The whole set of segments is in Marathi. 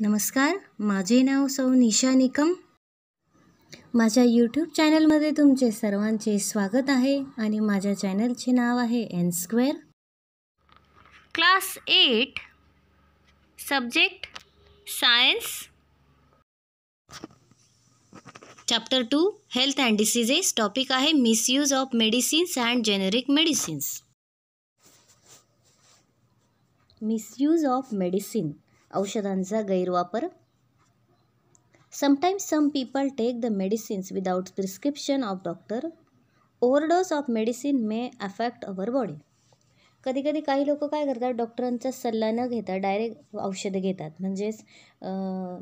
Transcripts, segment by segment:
नमस्कार माझे नाव सौ निशा निकम माझ्या यूट्यूब चॅनलमध्ये तुमचे सर्वांचे स्वागत आहे आणि माझ्या चॅनलचे नाव आहे N square class eight subject science chapter two health and diseases topic आहे misuse of medicines and generic medicines misuse of medicine औषधांचा गैरवापर sometimes some people take the medicines without prescription of doctor overdose of medicine may affect our body कधी कधी काही लोक काय करतात डॉक्टरांचा सल्ला न घेता डायरेक्ट औषधं घेतात म्हणजेच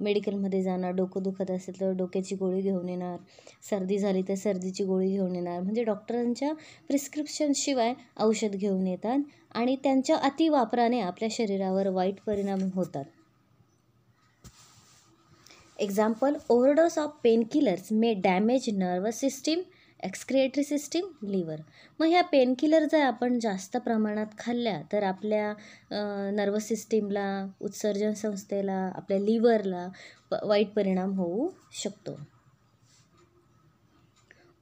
मेडिकलमध्ये जाणार डोकं दुखत असेल तर डोक्याची गोळी घेऊन येणार सर्दी झाली तर सर्दीची गोळी घेऊन येणार म्हणजे डॉक्टरांच्या प्रिस्क्रिप्शनशिवाय औषध घेऊन येतात आणि त्यांच्या अतिवापराने आपल्या शरीरावर वाईट परिणाम होतात example overdose of painkillers may damage nervous system excretory system liver मग ह्या पेनकिलर जर आपण जास्त प्रमाणात खाल्ल्या तर आपल्या नर्वस सिस्टीमला उत्सर्जन संस्थेला आपल्या लिव्हरला वाईट परिणाम होऊ शकतो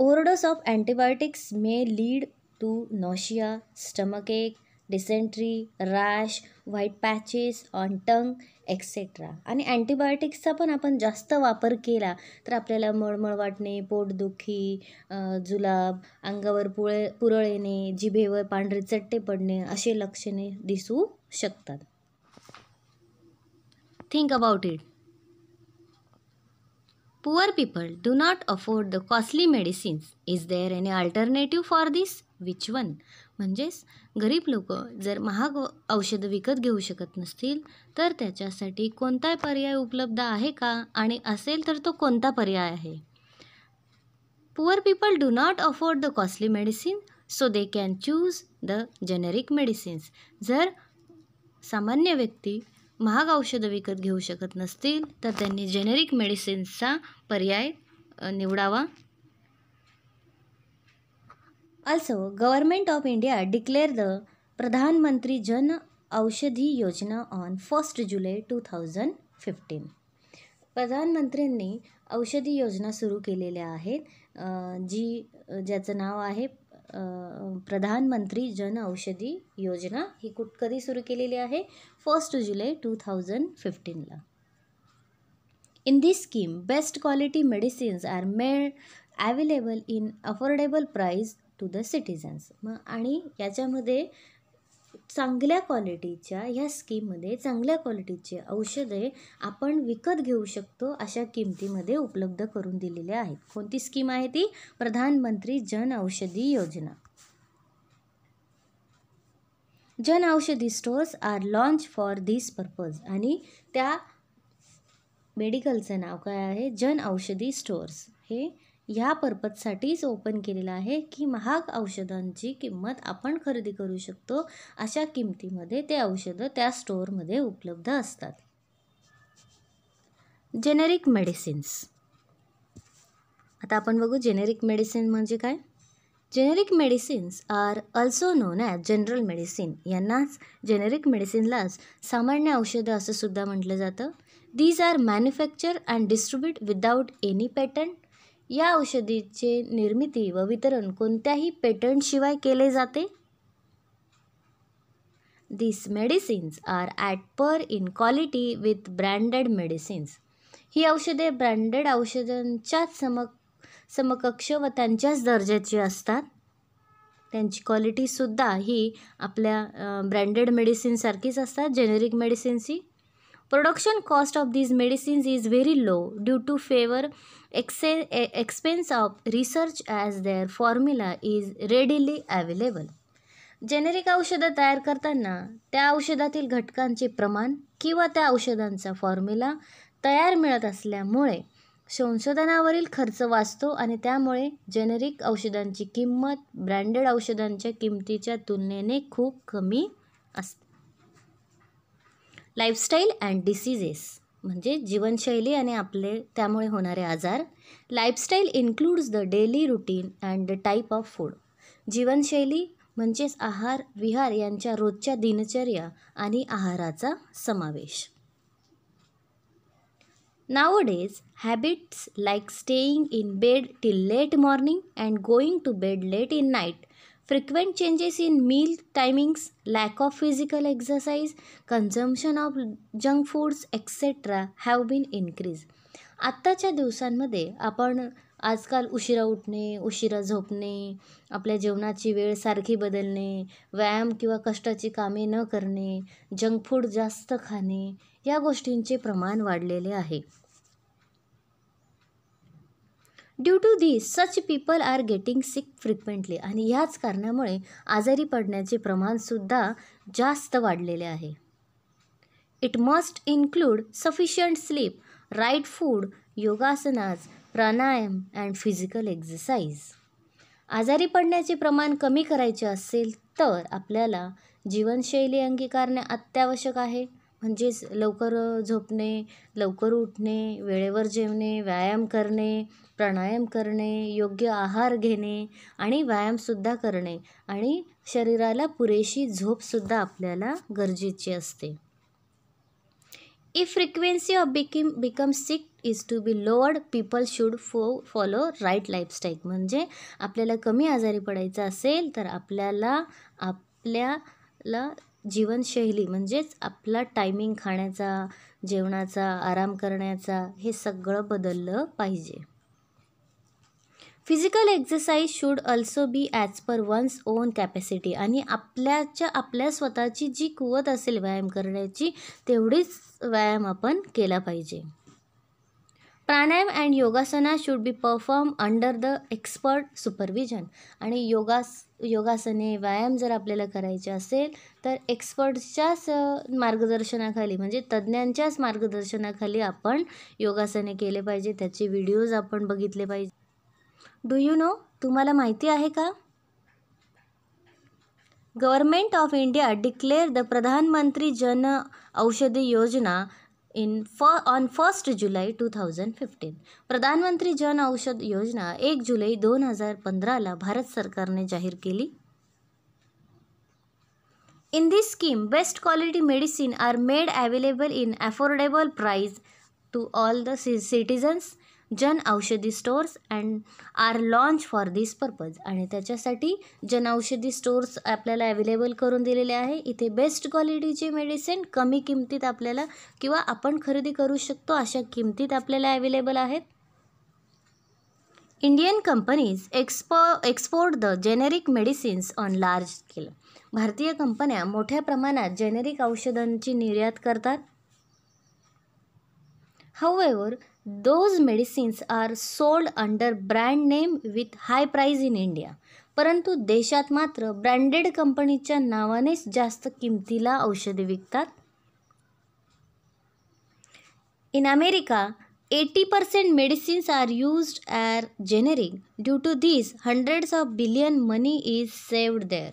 overdose of antibiotics may lead to nausea stomach ache dysentery rash white patches on tongue etcetera आणि अँटीबायोटिक्सचा पण आपण जास्त वापर केला तर आपल्याला मळमळ वाटणे पोटदुखी जुलाब अंगावर पुळे पुरळ येणे जिभेवर पांढरे चट्टे पडणे असे लक्षणे दिसू शकतात think about it poor people do not afford the costly medicines is there any alternative for this which one म्हणजेच गरीब लोक जर महाग औषधं विकत घेऊ शकत नसतील तर त्याच्यासाठी कोणता पर्याय उपलब्ध आहे का आणि असेल तर तो कोणता पर्याय आहे poor people do not afford the costly medicine so they can choose the generic medicines जर सामान्य व्यक्ती महाग औषधं विकत घेऊ शकत नसतील तर त्यांनी जेनेरिक मेडिसिन्सचा पर्याय निवडावा also government of India declare the Pradhanmantri Jan Aushadhi Yojana on first July two thousand fifteen प्रधानमंत्र्यांनी औषधी योजना सुरू केलेल्या आहेत जी ज्याचं नाव आहे प्रधानमंत्री जन औषधी योजना ही कुठ कधी सुरू केलेली आहे फर्स्ट जुलै टू थाउजंड फिफ्टीनला in this scheme best quality medicines are made available in affordable price to the citizens मग आणि याच्यामध्ये चांगल्या क्वालिटीच्या ह्या स्कीममध्ये चांगल्या क्वालिटीचे औषधे आपण विकत घेऊ शकतो अशा किमतीमध्ये उपलब्ध करून दिलेल्या आहेत कोणती स्कीम आहे ती प्रधानमंत्री Jan Aushadhi Yojana Jan Aushadhi stores are launch for this purpose आणि त्या मेडिकलचं नाव काय आहे जन औषधी स्टोअर्स हे ह्या पर्पजसाठीच ओपन केलेलं आहे की महाग औषधांची किंमत आपण खरेदी करू शकतो अशा किमतीमध्ये ते औषधं त्या स्टोअरमध्ये उपलब्ध असतात जेनेरिक मेडिसिन्स आता आपण बघू जेनेरिक मेडिसिन म्हणजे काय generic medicines are also known as general medicine यांनाच जेनेरिक मेडिसिनलाच सामान्य औषधं असं सुद्धा म्हटलं जातं these are manufacture and distribute without any pattern या औषधीचे निर्मिती व वितरण कोणत्याही पेटंटशिवाय केले जाते this medicines are at par in quality with branded medicines ही औषधे ब्रँडेड औषधांच्याच समक समकक्ष व त्यांच्याच दर्जाची असतात त्यांची क्वालिटीसुद्धा ही आपल्या ब्रँडेड मेडिसिनसारखीच असतात जेनेरिक मेडिसिन्सची production production cost of these medicines is very low due to favor expense of research as there formula is readily available generic औषधं तयार करताना त्या औषधातील घटकांचे प्रमाण किंवा त्या औषधांचा फॉर्म्युला तयार मिळत असल्यामुळे संशोधनावरील खर्च वाचतो आणि त्यामुळे जेनेरिक औषधांची किंमत ब्रँडेड औषधांच्या किमतीच्या तुलनेने खूप कमी असते लाईफस्टाईल अँड डिसिजेस म्हणजे जीवनशैली आणि आपले त्यामुळे होणारे आजार lifestyle includes the daily routine and the type of food जीवनशैली म्हणजेच आहार विहार यांच्या रोजच्या दिनचर्या आणि आहाराचा समावेश nowadays habits like staying in bed till late morning and going to bed late in night frequent changes in meal timings, lack of physical exercise, consumption of junk foods, etc. have been increased. आत्ताच्या दिवसांमध्ये आपण आजकाल उशिरा उठणे उशिरा झोपणे आपल्या जेवणाची वेळ सारखी बदलणे व्यायाम किंवा कष्टाची कामे न करणे जंक फूड जास्त खाणे या गोष्टींचे प्रमाण वाढलेले आहे due to this such people are getting sick frequently आणि ह्याच कारणामुळे आजारी पडण्याचे प्रमाणसुद्धा जास्त वाढलेले आहे it must include sufficient sleep right food yogasanas pranayam and physical exercise आजारी पडण्याचे प्रमाण कमी करायचे असेल तर आपल्याला जीवनशैली अंगीकारणे अत्यावश्यक आहे म्हणजेच लवकर झोपणे लवकर उठणे वेळेवर जेवणे व्यायाम करणे प्राणायाम करणे योग्य आहार घेणे आणि व्यायामसुद्धा करणे आणि शरीराला पुरेशी झोपसुद्धा आपल्याला गरजेची असते if frequency of become become sick is to be lowered people should फो फॉलो राईट लाईफस्टाईल म्हणजे आपल्याला कमी आजारी पडायचं असेल तर आपल्याला आपल्याला जीवनशैली म्हणजेच आपला टायमिंग खाण्याचा जेवणाचा आराम करण्याचा हे सगळं बदललं पाहिजे physical exercise should also be as per one's own capacity आणि आपल्याच्या आपल्या स्वतःची जी कुवत असेल व्यायाम करण्याची तेवढीच व्यायाम आपण केला पाहिजे pranayam and yogasana should be perform under the expert supervision आणि योगास योगासने व्यायाम जर आपल्याला करायचे असेल तर एक्सपर्ट्सच्याच मार्गदर्शनाखाली म्हणजे तज्ज्ञांच्याच मार्गदर्शनाखाली आपण योगासने केले पाहिजे त्याचे व्हिडिओज आपण बघितले पाहिजे डू यू नो तुम्हाला माहिती आहे का government of India declare the Pradhanmantri Jan Aushadhi Yojana in फ on first July two thousand fifteen Pradhanmantri Jan औषध योजना एक जुलै दोन हजार पंधराला भारत सरकारने जाहीर केली in this scheme best quality medicine are made available in affordable price to all the सि Jan Aushadhi stores and are launch for this purpose आणि त्याच्यासाठी जनऔषधी स्टोर्स आपल्याला अवेलेबल करून दिलेले आहे इथे बेस्ट क्वालिटीचे मेडिसिन कमी किमतीत आपल्याला किंवा आपण खरेदी करू शकतो अशा किमतीत आपल्याला अवेलेबल आहेत Indian companies expo export the generic medicines on large scale भारतीय कंपन्या मोठ्या प्रमाणात जेनेरिक औषधांची निर्यात करतात how those medicines are sold under brand name with high price in India परंतु देशात मात्र ब्रँडेड कंपनीच्या नावानेच जास्त किमतीला औषधे विकतात in America eighty percent medicines are used are generic due to this hundreds of billion money is saved there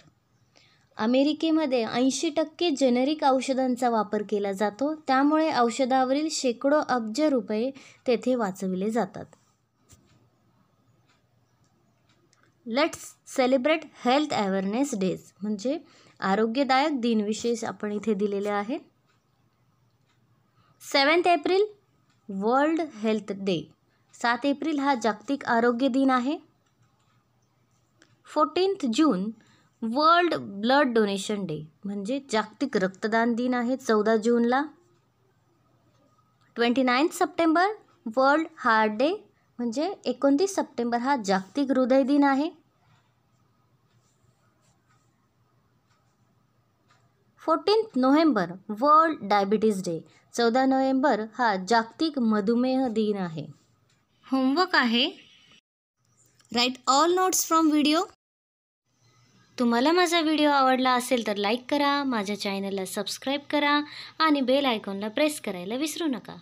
अमेरिकेमध्ये ऐंशी टक्के जेनेरिक औषधांचा वापर केला जातो त्यामुळे औषधावरील शेकडो अब्ज रुपये तेथे वाचविले जातात let's celebrate health awareness days म्हणजे आरोग्यदायक दिनविशेष आपण इथे दिलेले आहेत seventh April world health day सात एप्रिल हा जागतिक आरोग्य दिन आहे fourteenth June world blood donation day म्हणजे जागतिक रक्तदान दिन आहे चौदा जूनला twenty ninth September world heart day म्हणजे एकोणतीस सप्टेंबर हा जागतिक हृदय दिन आहे fourteenth November world diabetes day चौदा नोव्हेंबर हा जागतिक मधुमेह दिन आहे होमवर्क आहे right all notes from video तुम्हाला माझा व्हिडिओ आवडला असेल तर लाईक करा माझ्या चॅनलला सबस्क्राईब करा आणि बेल आयकॉनला प्रेस करायला विसरू नका